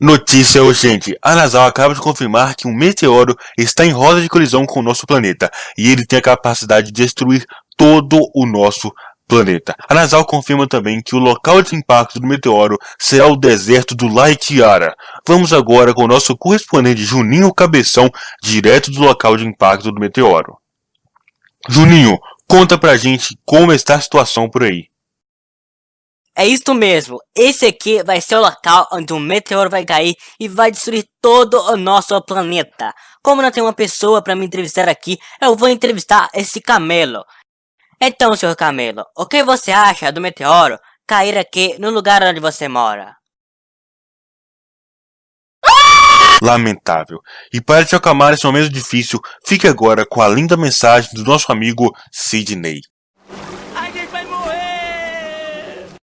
Notícia urgente: a acaba de confirmar que um meteoro está em rota de colisão com o nosso planeta e ele tem a capacidade de destruir todo o nosso planeta. A Nasal confirma também que o local de impacto do meteoro será o deserto do Laitiara. Vamos agora com o nosso correspondente Juninho Cabeção, direto do local de impacto do meteoro. Juninho, conta pra gente como está a situação por aí. É isso mesmo. Esse aqui vai ser o local onde um meteoro vai cair e vai destruir todo o nosso planeta. Como não tem uma pessoa para me entrevistar aqui, eu vou entrevistar esse camelo. Então, Sr. Camelo, o que você acha do meteoro cair aqui no lugar onde você mora? Lamentável. E para te acalmar esse é momento difícil, fique agora com a linda mensagem do nosso amigo Sidney.